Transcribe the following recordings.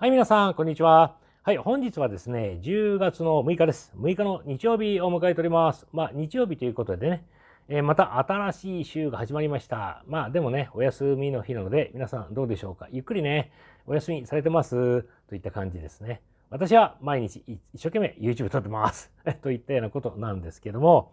はい、皆さん、こんにちは。はい、本日はですね、10月の6日です。6日の日曜日を迎えております。まあ、日曜日ということでね、えー、また新しい週が始まりました。まあ、でもね、お休みの日なので、皆さんどうでしょうか。ゆっくりね、お休みされてますといった感じですね。私は毎日一生懸命 YouTube 撮ってます といったようなことなんですけども、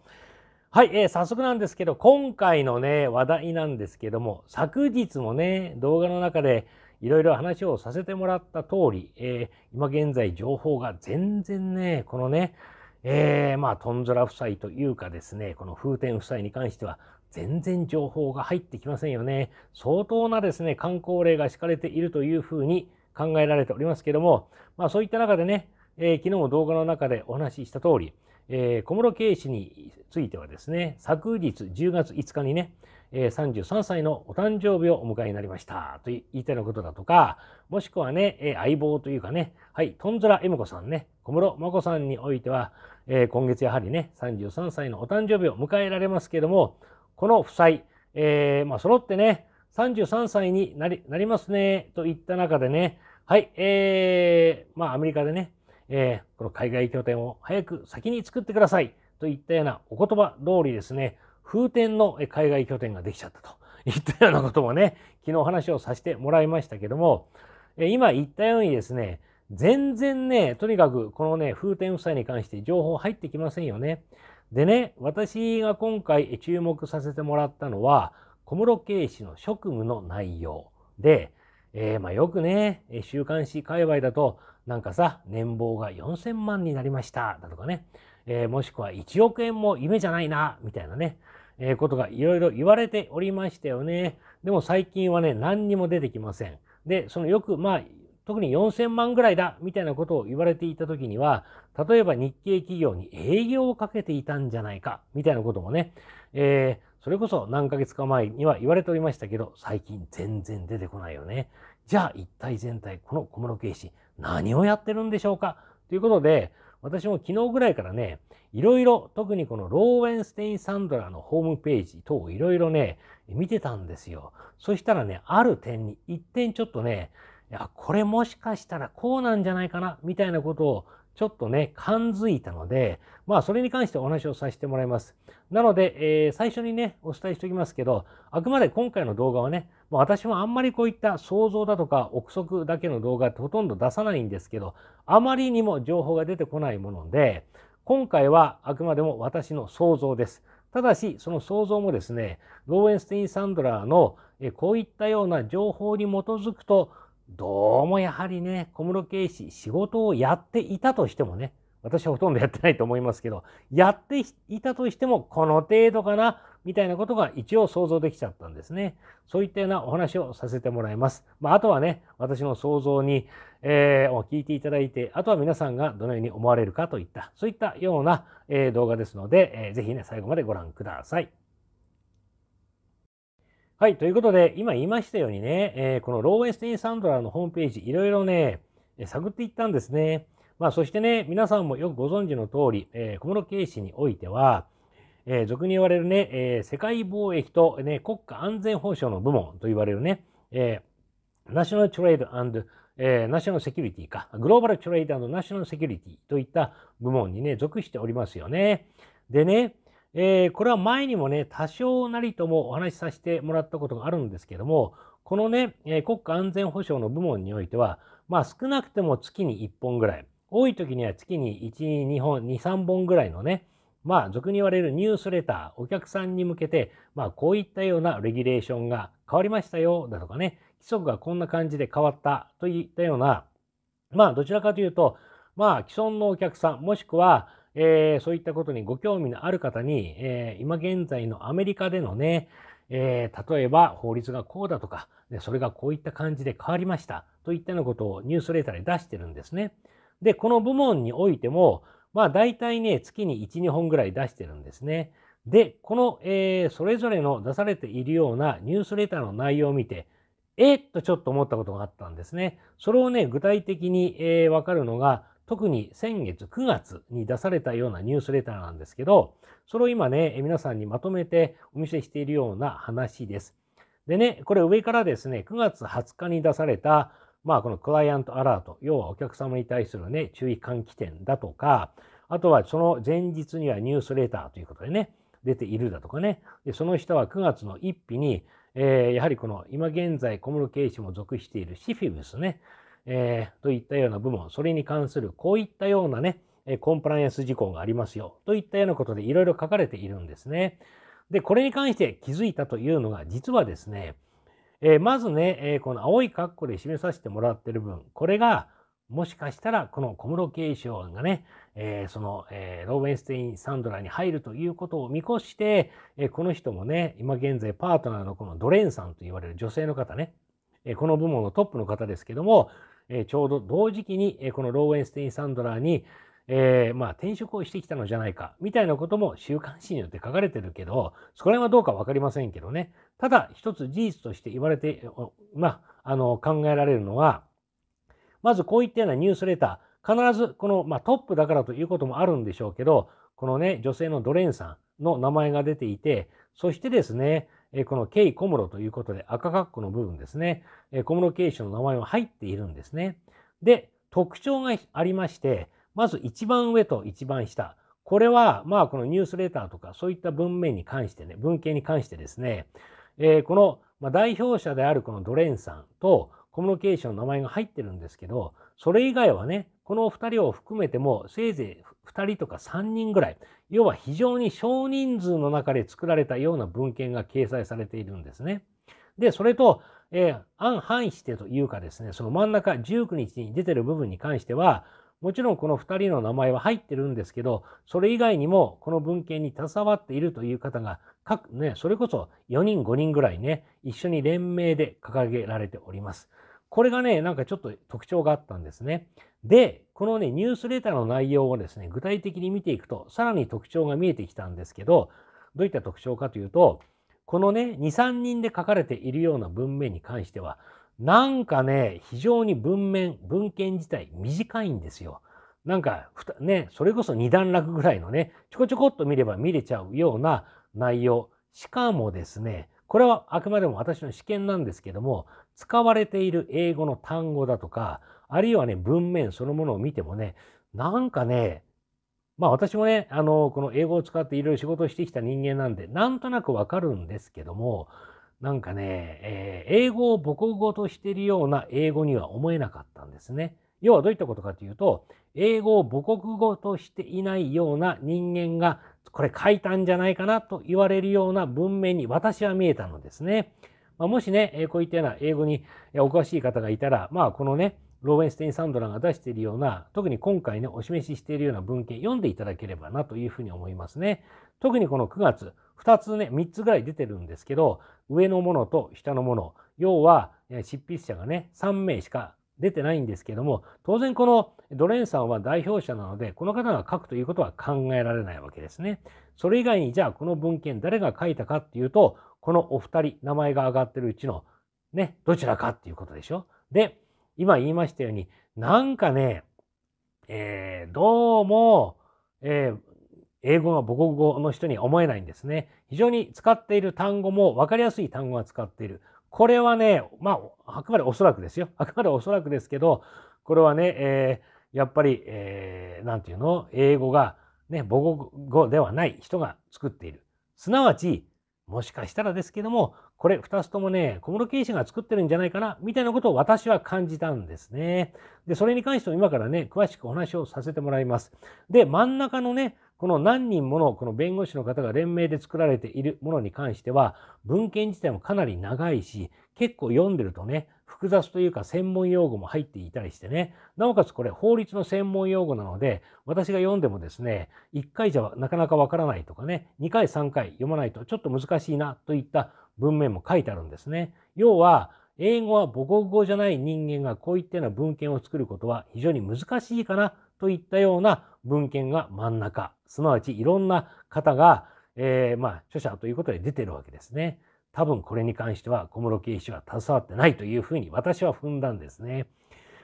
はい、えー、早速なんですけど、今回のね、話題なんですけども、昨日もね、動画の中で、いろいろ話をさせてもらった通り、えー、今現在情報が全然ね、このね、えー、まあ、トンズラ夫妻というかですね、この風天夫妻に関しては、全然情報が入ってきませんよね。相当なですね、観光例が敷かれているというふうに考えられておりますけども、まあ、そういった中でね、えー、昨日も動画の中でお話しした通り、えー、小室圭氏についてはですね、昨日10月5日にね、えー、33歳のお誕生日をお迎えになりましたと言いたいのことだとか、もしくはね、えー、相棒というかね、はい、トンズラえむこさんね、小室眞子さんにおいては、えー、今月やはりね、33歳のお誕生日を迎えられますけれども、この夫妻、えー、まあ、揃ってね、33歳になりなりますね、と言った中でね、はい、えー、まあ、アメリカでね、えー、この海外拠点を早く先に作ってくださいといったようなお言葉通りですね、風天の海外拠点ができちゃったと いったようなこともね、昨日話をさせてもらいましたけども、今言ったようにですね、全然ね、とにかくこのね、風天夫妻に関して情報入ってきませんよね。でね、私が今回注目させてもらったのは、小室圭氏の職務の内容で、えー、まあよくね、週刊誌界隈だと、なんかさ、年俸が4000万になりました、だとかね、えー、もしくは1億円も夢じゃないな、みたいなね、えー、ことがいろいろ言われておりましたよね。でも最近はね、何にも出てきません。で、そのよく、まあ、特に4000万ぐらいだみたいなことを言われていた時には、例えば日系企業に営業をかけていたんじゃないかみたいなこともね、えー、それこそ何ヶ月か前には言われておりましたけど、最近全然出てこないよね。じゃあ一体全体、この小室圭氏、何をやってるんでしょうかということで、私も昨日ぐらいからね、いろいろ、特にこのローウェンステイン・サンドラのホームページ等をいろいろね、見てたんですよ。そしたらね、ある点に一点ちょっとね、いや、これもしかしたらこうなんじゃないかな、みたいなことをちょっとね、感づいたので、まあ、それに関してお話をさせてもらいます。なので、えー、最初にね、お伝えしておきますけど、あくまで今回の動画はね、も私もあんまりこういった想像だとか憶測だけの動画ってほとんど出さないんですけど、あまりにも情報が出てこないもので、今回はあくまでも私の想像です。ただし、その想像もですね、ローエンスティン・サンドラーのこういったような情報に基づくと、どうもやはりね、小室圭氏、仕事をやっていたとしてもね、私はほとんどやってないと思いますけど、やっていたとしても、この程度かな、みたいなことが一応想像できちゃったんですね。そういったようなお話をさせてもらいます。まあ、あとはね、私の想像に、えー、聞いていただいて、あとは皆さんがどのように思われるかといった、そういったような、えー、動画ですので、えー、ぜひね、最後までご覧ください。はい、ということで、今言いましたようにね、えー、このローウェスティン・サンドラーのホームページ、いろいろね、探っていったんですね。まあ、そしてね、皆さんもよくご存知の通り、えー、小室圭氏においては、えー、俗に言われるね、えー、世界貿易と、ね、国家安全保障の部門と言われるね、えー、ナショナルトレードえー、ナショナルセキュリティか、グローバルトレードナショナルセキュリティといった部門にね、属しておりますよね。でね、えー、これは前にもね、多少なりともお話しさせてもらったことがあるんですけども、このね、え国家安全保障の部門においては、まあ少なくても月に1本ぐらい、多い時には月に1、2本、2、3本ぐらいのね、まあ俗に言われるニュースレター、お客さんに向けて、まあこういったようなレギュレーションが変わりましたよ、だとかね、規則がこんな感じで変わったといったような、まあどちらかというと、まあ既存のお客さん、もしくは、えー、そういったことにご興味のある方に、えー、今現在のアメリカでのね、えー、例えば法律がこうだとか、ね、それがこういった感じで変わりましたといったようなことをニュースレーターで出してるんですね。で、この部門においても、まあ大体ね、月に1、2本ぐらい出してるんですね。で、この、えー、それぞれの出されているようなニュースレターの内容を見て、えー、っとちょっと思ったことがあったんですね。それをね、具体的に、えー、わかるのが、特に先月9月に出されたようなニュースレターなんですけど、それを今ね、皆さんにまとめてお見せしているような話です。でね、これ上からですね、9月20日に出された、まあこのクライアントアラート、要はお客様に対するね、注意喚起点だとか、あとはその前日にはニュースレターということでね、出ているだとかね、でその下は9月の1日に、えー、やはりこの今現在小室圭氏も属しているシフィブスね、えー、といったような部門、それに関するこういったようなね、コンプライアンス事項がありますよ、といったようなことでいろいろ書かれているんですね。で、これに関して気づいたというのが、実はですね、えー、まずね、えー、この青い括弧で示させてもらってる分、これが、もしかしたら、この小室圭司がね、えー、その、えー、ローベンステイン・サンドラに入るということを見越して、えー、この人もね、今現在パートナーのこのドレンさんと言われる女性の方ね、えー、この部門のトップの方ですけども、えちょうど同時期に、えこのローエンステイン・サンドラーに、えー、まあ転職をしてきたのじゃないか、みたいなことも週刊誌によって書かれてるけど、そこら辺はどうか分かりませんけどね。ただ、一つ事実として言われて、まあ、あの、考えられるのは、まずこういったようなニュースレター、必ずこの、まあ、トップだからということもあるんでしょうけど、このね、女性のドレーンさんの名前が出ていて、そしてですね、えこの K 小室ということで赤括弧の部分ですね、え小室圭氏の名前は入っているんですね。で、特徴がありまして、まず一番上と一番下。これは、まあ、このニュースレターとか、そういった文面に関してね、文献に関してですね、えー、この代表者であるこのドレンさんと、コミュニケーションの名前が入ってるんですけど、それ以外はね、この2人を含めてもせいぜい2人とか3人ぐらい、要は非常に少人数の中で作られたような文献が掲載されているんですね。で、それと、えー、暗反してというかですね、その真ん中19日に出てる部分に関しては、もちろんこの2人の名前は入ってるんですけど、それ以外にもこの文献に携わっているという方が、各ね、それこそ4人5人ぐらいね、一緒に連名で掲げられております。これがね、なんかちょっと特徴があったんですね。で、このね、ニュースレターの内容をですね、具体的に見ていくと、さらに特徴が見えてきたんですけど、どういった特徴かというと、このね、2、3人で書かれているような文面に関しては、なんかね、非常に文面、文献自体短いんですよ。なんか、ね、それこそ二段落ぐらいのね、ちょこちょこっと見れば見れちゃうような内容。しかもですね、これはあくまでも私の試験なんですけども、使われている英語の単語だとか、あるいはね、文面そのものを見てもね、なんかね、まあ私もね、あの、この英語を使っていろいろ仕事をしてきた人間なんで、なんとなくわかるんですけども、なんかね、えー、英語を母国語としているような英語には思えなかったんですね。要はどういったことかというと、英語を母国語としていないような人間が、これ書いたんじゃないかなと言われるような文面に私は見えたのですね。まあ、もしね、えこういったような英語にお詳しい方がいたら、まあ、このね、ローベンステイン・サンドラが出しているような、特に今回ね、お示ししているような文献、読んでいただければなというふうに思いますね。特にこの9月、2つね、3つぐらい出てるんですけど、上のものと下のもの、要は、執筆者がね、3名しか出てないんですけども、当然このドレンさんは代表者なので、この方が書くということは考えられないわけですね。それ以外に、じゃあこの文献誰が書いたかっていうと、このお二人、名前が挙がってるうちの、ね、どちらかっていうことでしょ。で、今言いましたように、なんかね、えー、どうも、えー、英語が母国語の人に思えないんですね。非常に使っている単語も分かりやすい単語が使っている。これはね、まあ、あくまでおそらくですよ。あくまでおそらくですけど、これはね、えー、やっぱり、えー、なんていうの、英語が、ね、母国語ではない人が作っている。すなわち、もしかしたらですけども、これ2つともね、小室圭氏が作ってるんじゃないかな、みたいなことを私は感じたんですね。で、それに関しても今からね、詳しくお話をさせてもらいます。で、真ん中のね、この何人ものこの弁護士の方が連名で作られているものに関しては、文献自体もかなり長いし、結構読んでるとね、複雑というか専門用語も入っていたりしてね、なおかつこれ法律の専門用語なので、私が読んでもですね、1回じゃなかなかわからないとかね、2回3回読まないとちょっと難しいなといった文面も書いてあるんですね。要は、英語は母国語じゃない人間がこういったような文献を作ることは非常に難しいかなといったような文献が真ん中、すなわちいろんな方が、えー、まあ、著者ということで出てるわけですね。多分これに関しては小室圭氏は携わってないというふうに私は踏んだんですね。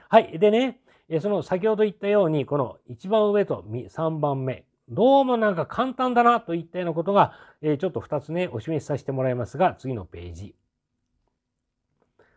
はい。でね、その先ほど言ったように、この一番上と3番目、どうもなんか簡単だなといったようなことが、えちょっと2つね、お示しさせてもらいますが、次のページ。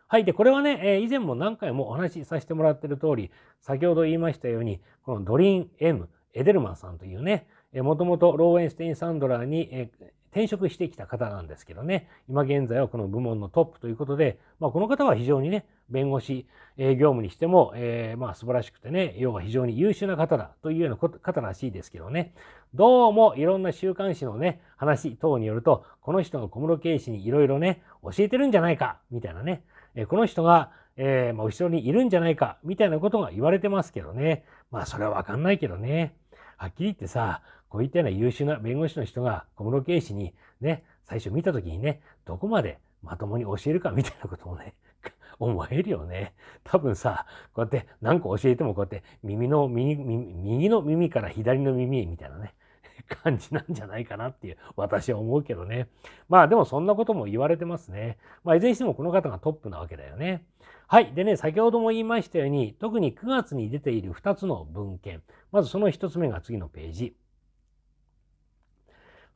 はい。で、これはね、え以前も何回もお話しさせてもらっている通り、先ほど言いましたように、このドリン・エム・エデルマンさんというね、もともとローエンステイン・サンドラーに、え転職してきた方なんですけどね、今現在はこの部門のトップということで、まあ、この方は非常にね、弁護士、え業務にしても、えー、まあ素晴らしくてね、要は非常に優秀な方だというような方らしいですけどね、どうもいろんな週刊誌のね、話等によると、この人が小室圭氏にいろいろね、教えてるんじゃないか、みたいなね、えー、この人が、えー、まあ後ろにいるんじゃないか、みたいなことが言われてますけどね、まあそれはわかんないけどね、はっきり言ってさ、こういったような優秀な弁護士の人が小室圭氏にね、最初見た時にね、どこまでまともに教えるかみたいなことをね、思えるよね。多分さ、こうやって何個教えてもこうやって耳の右、右の耳から左の耳みたいなね、感じなんじゃないかなっていう、私は思うけどね。まあでもそんなことも言われてますね。まあいずれにしてもこの方がトップなわけだよね。はい。でね、先ほども言いましたように、特に9月に出ている2つの文献。まずその1つ目が次のページ。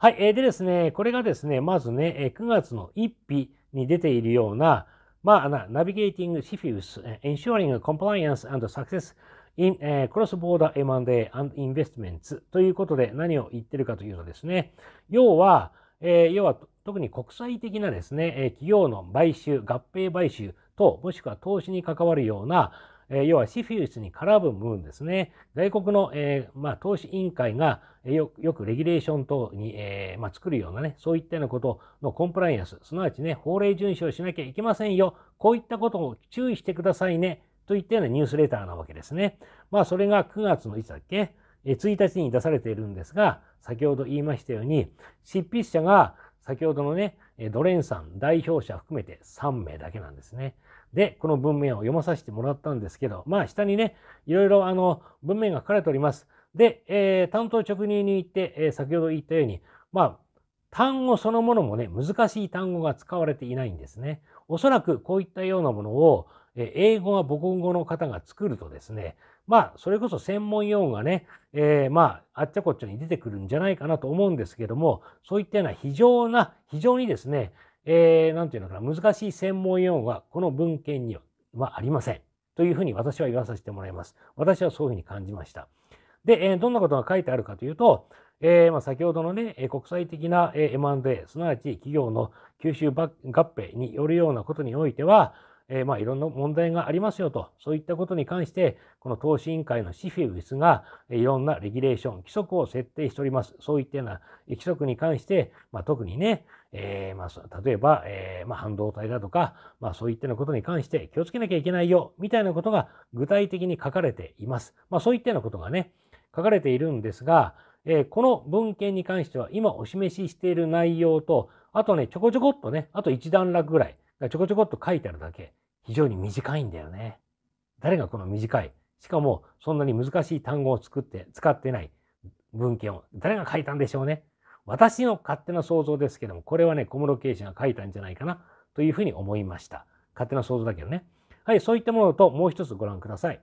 はい。でですね、これがですね、まずね、9月の1日に出ているような、まあ、ナビゲーティング・シフィウス、Ensuring Compliance and Success in Cross-Border M&A and Investments ということで何を言ってるかというとですね、要は、えー、要は特に国際的なですね、企業の買収、合併買収等、もしくは投資に関わるような、え要はシフィウスに絡む部分ですね。外国の、えー、まあ、投資委員会がよくレギュレーション等に、えー、まあ、作るようなね、そういったようなことのコンプライアンス、すなわちね、法令遵守をしなきゃいけませんよ。こういったことを注意してくださいね。といったようなニュースレターなわけですね。まあ、それが9月のいつだっけえ ?1 日に出されているんですが、先ほど言いましたように、執筆者が先ほどのね、ドレンさん代表者含めて3名だけなんですね。で、この文面を読まさせてもらったんですけど、まあ下にね、いろいろあの文面が書かれております。で、えー、担当直入に行って、えー、先ほど言ったように、まあ、単語そのものもね、難しい単語が使われていないんですね。おそらくこういったようなものを、え英語は母国語の方が作るとですね、まあ、それこそ専門用語がね、えー、まあ、あっちゃこっちゃに出てくるんじゃないかなと思うんですけども、そういったような非常な、非常にですね、えー、なんていうのかな、難しい専門用語はこの文献にはありません。というふうに私は言わさせてもらいます。私はそういうふうに感じました。で、えー、どんなことが書いてあるかというと、えー、まあ、先ほどのね、国際的な M&A、すなわち企業の吸収合併によるようなことにおいては、えー、まあいろんな問題がありますよと、そういったことに関して、この投資委員会のシフィウスが、いろんなレギュレーション、規則を設定しております。そういったような規則に関して、まあ、特にね、えー、まあ、例えば、えー、まあ、半導体だとか、まあ、そういったようなことに関して気をつけなきゃいけないよ、みたいなことが具体的に書かれています。まあ、そういったようなことがね、書かれているんですが、えー、この文献に関しては今お示ししている内容と、あとね、ちょこちょこっとね、あと一段落ぐらい、ちょこちょこっと書いてあるだけ。非常に短いんだよね。誰がこの短い、しかもそんなに難しい単語を作って、使ってない文献を誰が書いたんでしょうね。私の勝手な想像ですけども、これはね、小室圭氏が書いたんじゃないかなというふうに思いました。勝手な想像だけどね。はい、そういったものともう一つご覧ください。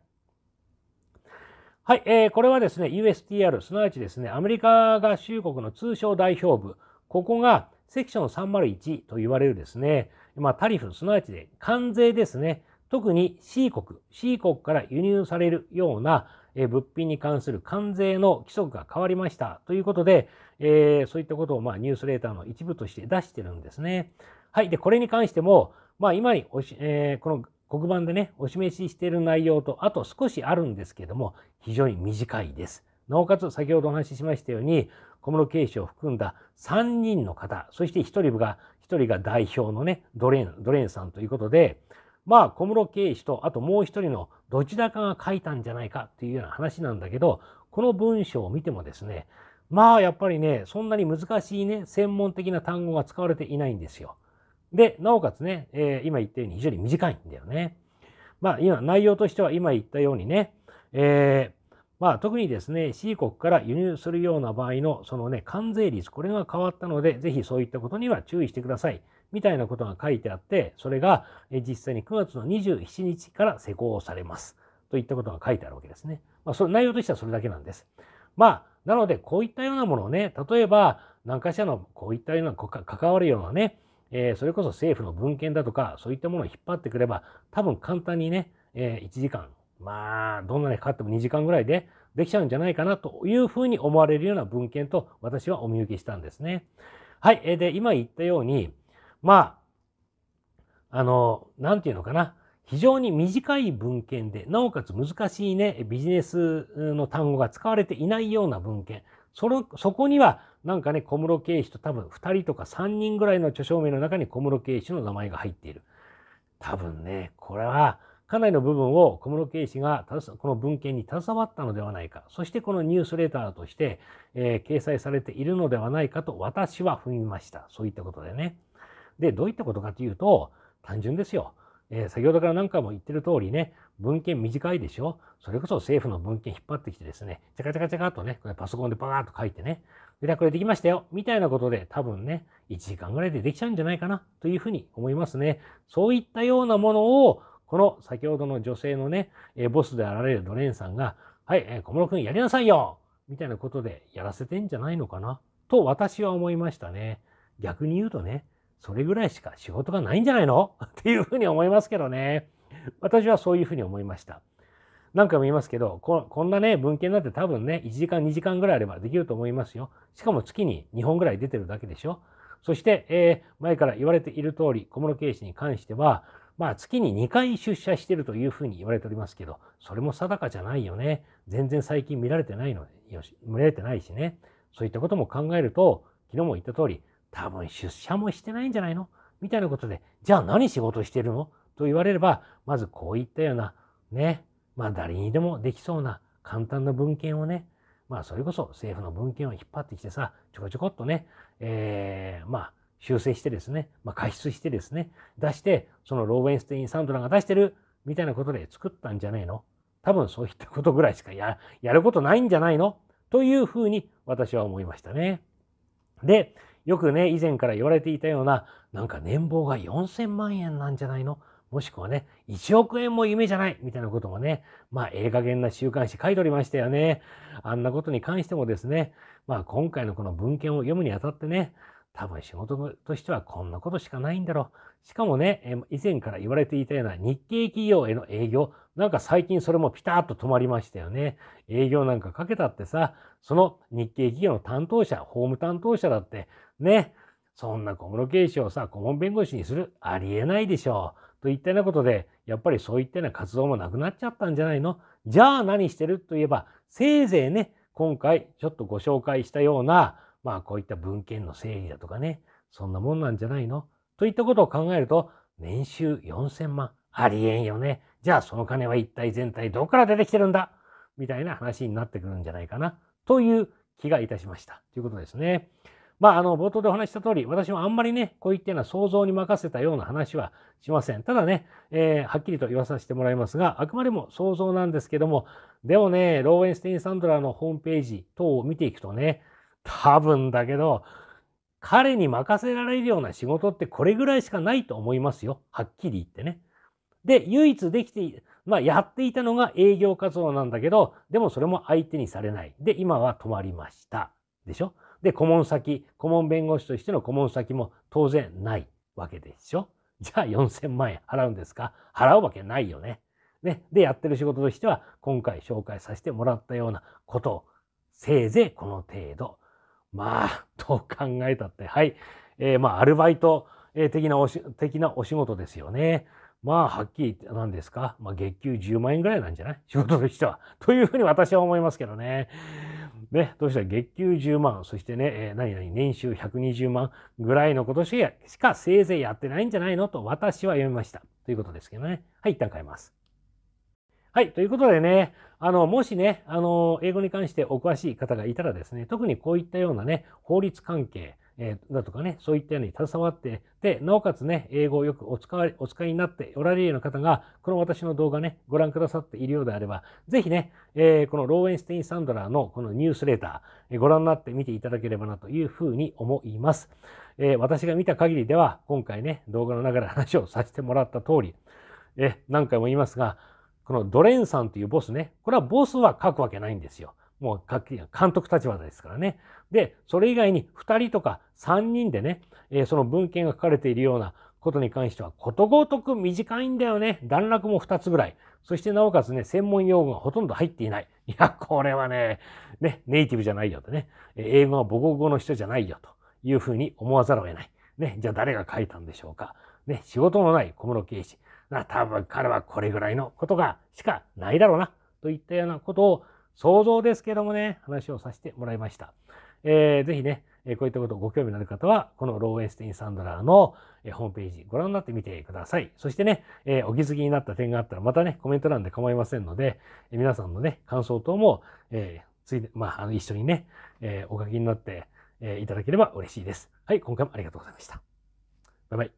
はい、えー、これはですね、USTR、すなわちですね、アメリカ合衆国の通商代表部、ここがセクション301と言われるですね、まあ、タリフ、すなわちで関税ですね。特に C 国、C 国から輸入されるような物品に関する関税の規則が変わりましたということで、えー、そういったことをまあニュースレーターの一部として出してるんですね。はい。で、これに関しても、まあ今におし、えー、この黒板でね、お示ししている内容とあと少しあるんですけども、非常に短いです。なおかつ先ほどお話ししましたように、小室圭氏を含んだ3人の方、そして1人部が人が代表のね、ドレン、ドレンさんということで、まあ、小室圭氏と、あともう一人のどちらかが書いたんじゃないかっていうような話なんだけど、この文章を見てもですね、まあ、やっぱりね、そんなに難しいね、専門的な単語が使われていないんですよ。で、なおかつね、えー、今言ったように非常に短いんだよね。まあ、今、内容としては今言ったようにね、えー、まあ、特にですね、C 国から輸入するような場合の、そのね、関税率、これが変わったので、ぜひそういったことには注意してください。みたいなことが書いてあって、それが実際に9月の27日から施行されます。といったことが書いてあるわけですね。まあ、それ内容としてはそれだけなんです。まあ、なので、こういったようなものをね、例えば、何かしらのこういったような、関わるようなね、えー、それこそ政府の文献だとか、そういったものを引っ張ってくれば、多分簡単にね、えー、1時間まあ、どんなにかかっても2時間ぐらいでできちゃうんじゃないかなというふうに思われるような文献と私はお見受けしたんですね。はい。で、今言ったように、まあ、あの、なんていうのかな。非常に短い文献で、なおかつ難しいね、ビジネスの単語が使われていないような文献。その、そこには、なんかね、小室圭氏と多分2人とか3人ぐらいの著書名の中に小室圭氏の名前が入っている。多分ね、これは、かなりの部分を小室圭氏がこの文献に携わったのではないか、そしてこのニュースレターとして、えー、掲載されているのではないかと私は踏みました。そういったことでね。で、どういったことかというと、単純ですよ。えー、先ほどから何回も言ってる通りね、文献短いでしょそれこそ政府の文献引っ張ってきてですね、チャカチャカチャカっとね、これパソコンでバーッと書いてね、や、これできましたよみたいなことで多分ね、1時間ぐらいでできちゃうんじゃないかなというふうに思いますね。そういったようなものをこの先ほどの女性のね、えボスであられるドレーンさんが、はい、え小室君やりなさいよみたいなことでやらせてんじゃないのかなと私は思いましたね。逆に言うとね、それぐらいしか仕事がないんじゃないの っていうふうに思いますけどね。私はそういうふうに思いました。何回も言いますけどこ、こんなね、文献なんて多分ね、1時間、2時間ぐらいあればできると思いますよ。しかも月に2本ぐらい出てるだけでしょ。そして、えー、前から言われている通り、小室圭氏に関しては、まあ、月に2回出社してるというふうに言われておりますけど、それも定かじゃないよね。全然最近見られてないのよし、見られてないしね。そういったことも考えると、昨日も言った通り、多分出社もしてないんじゃないのみたいなことで、じゃあ何仕事してるのと言われれば、まずこういったような、ね、まあ誰にでもできそうな簡単な文献をね、まあそれこそ政府の文献を引っ張ってきてさ、ちょこちょこっとね、えー、まあ修正してですね、まあ、加湿してですね、出して、そのローウェンステイン・サンドランが出してるみたいなことで作ったんじゃねえの多分そういったことぐらいしかやることないんじゃないのというふうに私は思いましたね。で、よくね、以前から言われていたような、なんか年俸が4000万円なんじゃないのもしくはね、1億円も夢じゃないみたいなこともね、まあ、ええ加減な週刊誌書いておりましたよね。あんなことに関してもですね、まあ、今回のこの文献を読むにあたってね、多分仕事としてはこんなことしかないんだろう。しかもね、以前から言われていたような日系企業への営業、なんか最近それもピタッと止まりましたよね。営業なんかかけたってさ、その日系企業の担当者、法務担当者だって、ね、そんな小室圭氏をさ、顧問弁護士にする、ありえないでしょう。といったようなことで、やっぱりそういったような活動もなくなっちゃったんじゃないのじゃあ何してるといえば、せいぜいね、今回ちょっとご紹介したような、まあこういった文献の整理だとかね、そんなもんなんじゃないのといったことを考えると、年収4000万、ありえんよね。じゃあその金は一体全体どこから出てきてるんだみたいな話になってくるんじゃないかな、という気がいたしました。ということですね。まあ、あの、冒頭でお話した通り、私もあんまりね、こういったような想像に任せたような話はしません。ただね、えー、はっきりと言わさせてもらいますが、あくまでも想像なんですけども、でもね、ローエンステイン・サンドラーのホームページ等を見ていくとね、多分だけど、彼に任せられるような仕事ってこれぐらいしかないと思いますよ。はっきり言ってね。で、唯一できて、まあ、やっていたのが営業活動なんだけど、でもそれも相手にされない。で、今は止まりました。でしょで、顧問先、顧問弁護士としての顧問先も当然ないわけでしょじゃあ4000万円払うんですか払うわけないよね。ね。で、やってる仕事としては、今回紹介させてもらったようなことを、せいぜいこの程度。まあ、と考えたって、はい。えー、まあ、アルバイト、え的なおし、的なお仕事ですよね。まあ、はっきり言って何ですか。まあ、月給10万円ぐらいなんじゃない 仕事としては。というふうに私は思いますけどね。ね、どうしたら月給10万、そしてね、えー、何々年収120万ぐらいのことしかせいぜいやってないんじゃないのと私は読みました。ということですけどね。はい、一旦変えます。はい。ということでね、あの、もしね、あの、英語に関してお詳しい方がいたらですね、特にこういったようなね、法律関係、えー、だとかね、そういったように携わって、で、なおかつね、英語をよくお使い、お使いになっておられるような方が、この私の動画ね、ご覧くださっているようであれば、ぜひね、えー、このローエンステイン・サンドラーのこのニュースレーター、えー、ご覧になって見ていただければなというふうに思います。え私が見た限りでは、今回ね、動画の中で話をさせてもらった通り、え何回も言いますが、このドレンさんというボスね、これはボスは書くわけないんですよ。もう監督立場ですからね。で、それ以外に2人とか3人でね、えー、その文献が書かれているようなことに関してはことごとく短いんだよね。段落も2つぐらい。そしてなおかつね、専門用語がほとんど入っていない。いや、これはね、ね、ネイティブじゃないよとね、英語は母国語の人じゃないよというふうに思わざるを得ない。ね、じゃあ誰が書いたんでしょうか。ね、仕事のない小室圭司。な多分彼はこれぐらいのことがしかないだろうなといったようなことを想像ですけどもね、話をさせてもらいました。えー、ぜひね、えこういったことをご興味のある方は、このローエンステイン・サンドラーの、えホームページご覧になってみてください。そしてね、えお気づきになった点があったら、またね、コメント欄で構いませんので、え皆さんのね、感想等も、えー、ついで、まあ、あの一緒にね、えお書きになって、えいただければ嬉しいです。はい、今回もありがとうございました。バイバイ。